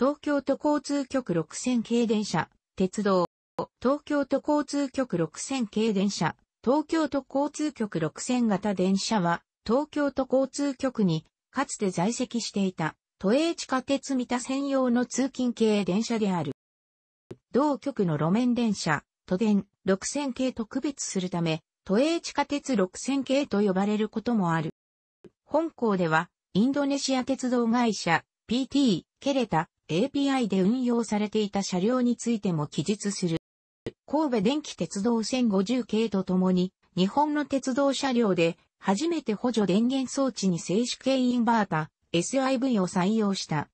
東京都交通局6000系電車、鉄道、東京都交通局6000系電車、東京都交通局6000型電車は、東京都交通局に、かつて在籍していた、都営地下鉄三田専用の通勤系電車である。同局の路面電車、都電6000系と区別するため、都営地下鉄6000系と呼ばれることもある。本校では、インドネシア鉄道会社、PT、ケレタ、API で運用されていた車両についても記述する。神戸電気鉄道1050系とともに、日本の鉄道車両で初めて補助電源装置に静止系インバータ SIV を採用した。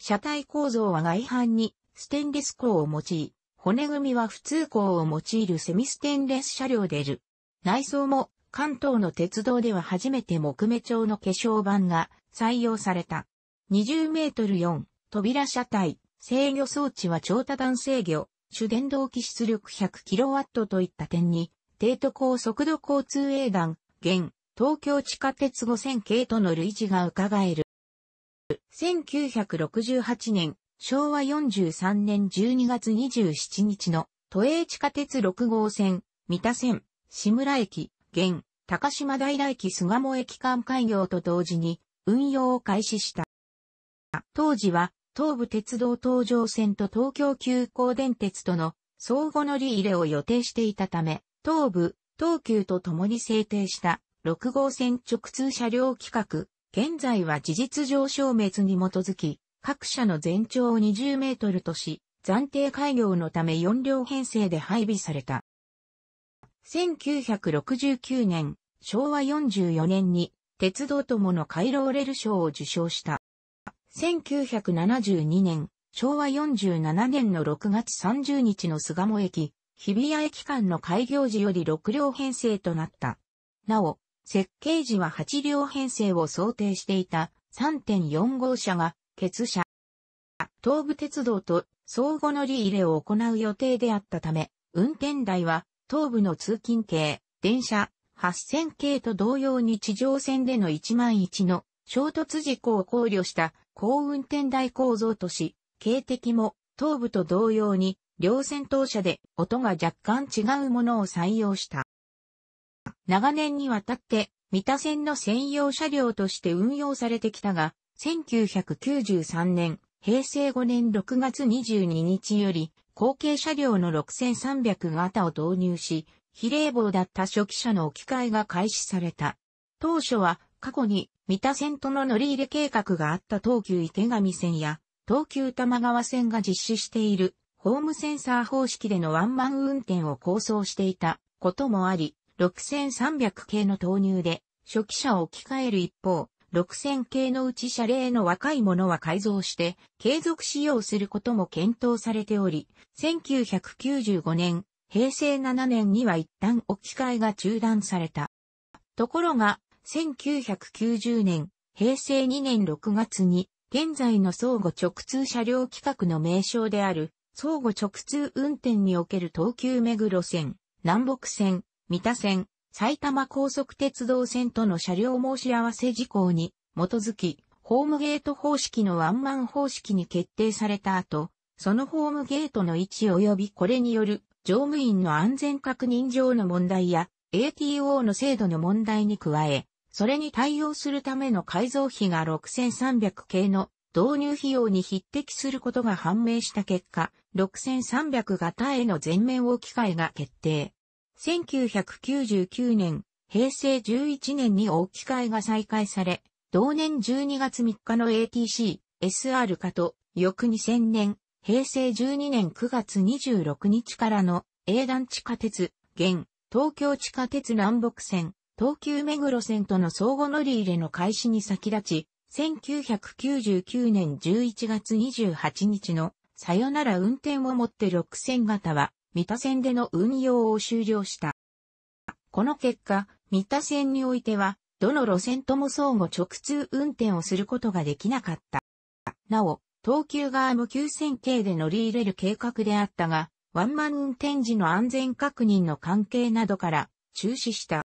車体構造は外反にステンレス鋼を用い、骨組みは普通鋼を用いるセミステンレス車両でる。内装も関東の鉄道では初めて木目調の化粧板が採用された。20メートル4、扉車体、制御装置は超多段制御、主電動機出力 100kW といった点に、低都高速度交通営団、現、東京地下鉄5000系との類似が伺える。1968年、昭和43年12月27日の都営地下鉄6号線、三田線、志村駅、現、高島平駅菅鴨駅間開業と同時に運用を開始した。当時は東武鉄道東上線と東京急行電鉄との相互乗り入れを予定していたため、東武、東急と共に制定した6号線直通車両規格、現在は事実上消滅に基づき、各社の全長を20メートルとし、暫定開業のため4両編成で配備された。1969年、昭和44年に鉄道友の回廊レル賞を受賞した。1972年、昭和47年の6月30日の巣鴨駅、日比谷駅間の開業時より6両編成となった。なお、設計時は8両編成を想定していた3.4号車が、欠車。東武鉄道と相互乗り入れを行う予定であったため、運転台は東武の通勤系、電車、8000系と同様に地上線での1万1の衝突事故を考慮した高運転台構造とし、警笛も頭部と同様に両戦闘車で音が若干違うものを採用した。長年にわたって三田線の専用車両として運用されてきたが、1993年、平成5年6月22日より、後継車両の6300型を導入し、比例棒だった初期車の置き換えが開始された。当初は過去に、三田線との乗り入れ計画があった東急池上線や、東急玉川線が実施している、ホームセンサー方式でのワンマン運転を構想していたこともあり、6300系の投入で、初期車を置き換える一方、6000系のうち車齢の若いものは改造して、継続使用することも検討されており、1995年、平成7年には一旦置き換えが中断された。ところが、1990年、平成2年6月に、現在の相互直通車両規格の名称である、相互直通運転における東急目黒線、南北線、三田線、埼玉高速鉄道線との車両申し合わせ事項に基づき、ホームゲート方式のワンマン方式に決定された後、そのホームゲートの位置及びこれによる乗務員の安全確認上の問題や ATO の制度の問題に加え、それに対応するための改造費が6300系の導入費用に匹敵することが判明した結果、6300型への全面置き換えが決定。1999年、平成11年に置き換えが再開され、同年12月3日の ATC、SR 化と、翌2000年、平成12年9月26日からの、英断地下鉄、現、東京地下鉄南北線、東急目黒線との相互乗り入れの開始に先立ち、1999年11月28日のさよなら運転をもって6線型は、三田線での運用を終了した。この結果、三田線においては、どの路線とも相互直通運転をすることができなかった。なお、東急側も急線形で乗り入れる計画であったが、ワンマン運転時の安全確認の関係などから中止した。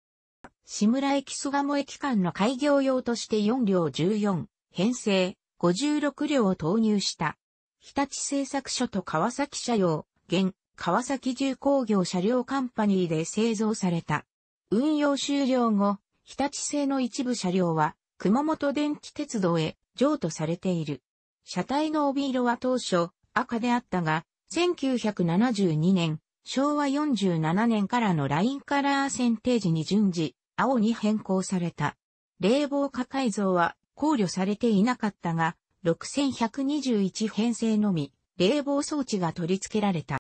志村駅賀茂駅間の開業用として4両14、編成、56両を投入した。日立製作所と川崎車用、現、川崎重工業車両カンパニーで製造された。運用終了後、日立製の一部車両は、熊本電気鉄道へ譲渡されている。車体の帯色は当初、赤であったが、1972年、昭和47年からのラインカラーセンテージに順次、青に変更された。冷房化改造は考慮されていなかったが、6121編成のみ、冷房装置が取り付けられた。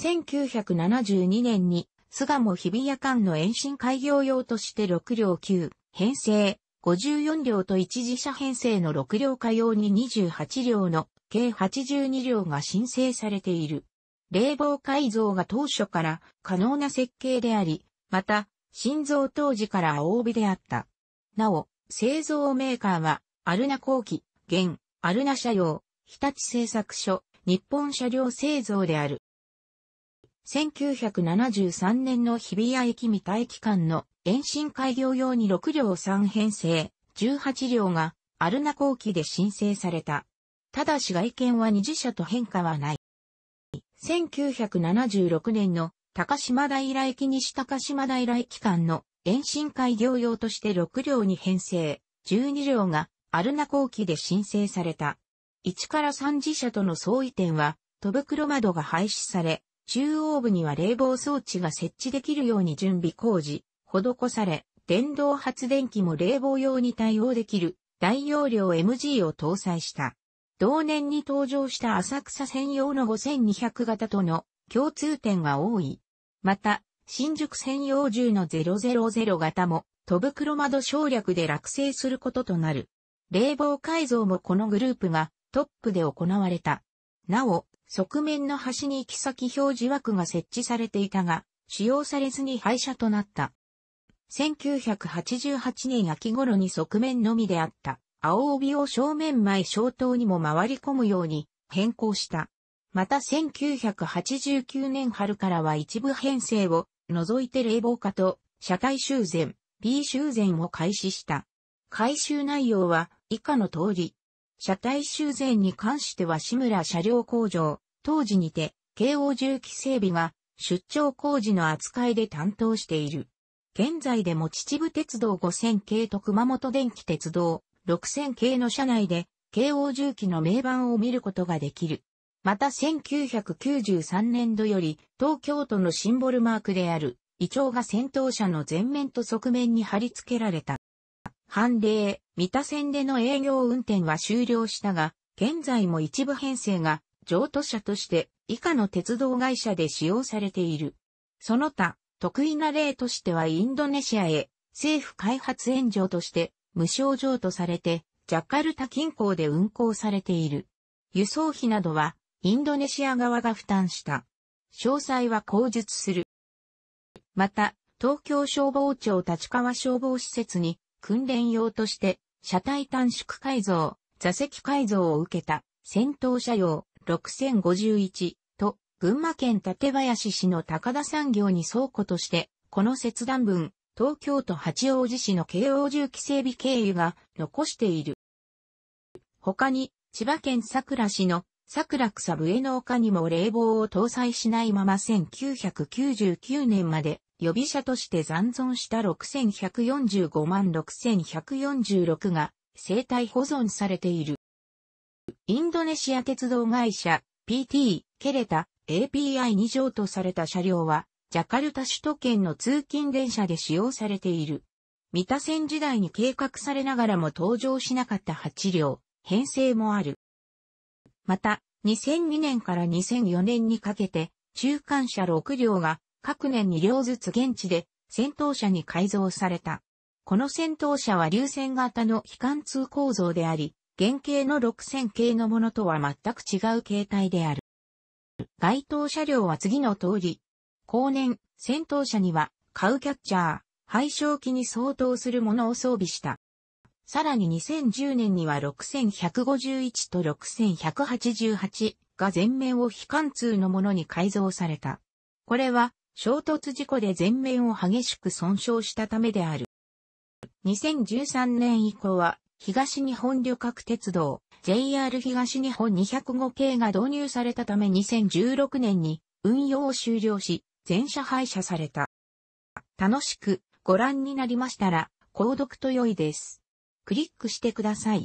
1972年に、菅も日比谷間の延伸開業用として6両級、編成、54両と一時車編成の6両化用に28両の計82両が申請されている。冷房改造が当初から可能な設計であり、また、心臓当時から青帯であった。なお、製造メーカーは、アルナ工機、現、アルナ車両、日立製作所、日本車両製造である。1973年の日比谷駅未待機間の延伸開業用に6両3編成、18両がアルナ工機で申請された。ただし外見は二次車と変化はない。1976年の高島平駅西高島平駅間の延伸開業用として6両に編成、12両がアルナ後期で申請された。1から3次社との相違点は、戸袋窓が廃止され、中央部には冷房装置が設置できるように準備工事、施され、電動発電機も冷房用に対応できる大容量 MG を搭載した。同年に登場した浅草専用の5200型との共通点が多い。また、新宿専用銃の000型も、戸袋窓省略で落成することとなる。冷房改造もこのグループがトップで行われた。なお、側面の端に行き先表示枠が設置されていたが、使用されずに廃車となった。1988年秋頃に側面のみであった、青帯を正面前消灯にも回り込むように変更した。また1989年春からは一部編成を除いて冷房化と社会修繕、B 修繕を開始した。改修内容は以下の通り。車体修繕に関しては志村車両工場、当時にて、京王重機整備が出張工事の扱いで担当している。現在でも秩父鉄道5000系と熊本電気鉄道6000系の車内で、京王重機の名板を見ることができる。また1993年度より東京都のシンボルマークである、イチョウが先頭車の前面と側面に貼り付けられた。判例、三田線での営業運転は終了したが、現在も一部編成が譲渡車として以下の鉄道会社で使用されている。その他、得意な例としてはインドネシアへ政府開発援助として無償譲渡されて、ジャカルタ近郊で運行されている。輸送費などはインドネシア側が負担した。詳細は口述する。また、東京消防庁立川消防施設に訓練用として車体短縮改造、座席改造を受けた戦闘車両6051と群馬県館林市の高田産業に倉庫として、この切断分、東京都八王子市の京王重機整備経由が残している。他に、千葉県桜市の桜草笛の丘にも冷房を搭載しないまま1999年まで予備車として残存した6145万6146が生体保存されている。インドネシア鉄道会社 PT ケレタ API 2乗とされた車両はジャカルタ首都圏の通勤電車で使用されている。三田線時代に計画されながらも登場しなかった8両、編成もある。また、2002年から2004年にかけて、中間車6両が各年2両ずつ現地で戦闘車に改造された。この戦闘車は流線型の非貫通構造であり、原型の6000系のものとは全く違う形態である。該当車両は次の通り、後年、戦闘車には、カウキャッチャー、配焼機に相当するものを装備した。さらに2010年には6151と6188が全面を非貫通のものに改造された。これは衝突事故で全面を激しく損傷したためである。2013年以降は東日本旅客鉄道 JR 東日本205系が導入されたため2016年に運用を終了し全車廃車された。楽しくご覧になりましたら購読と良いです。クリックしてください。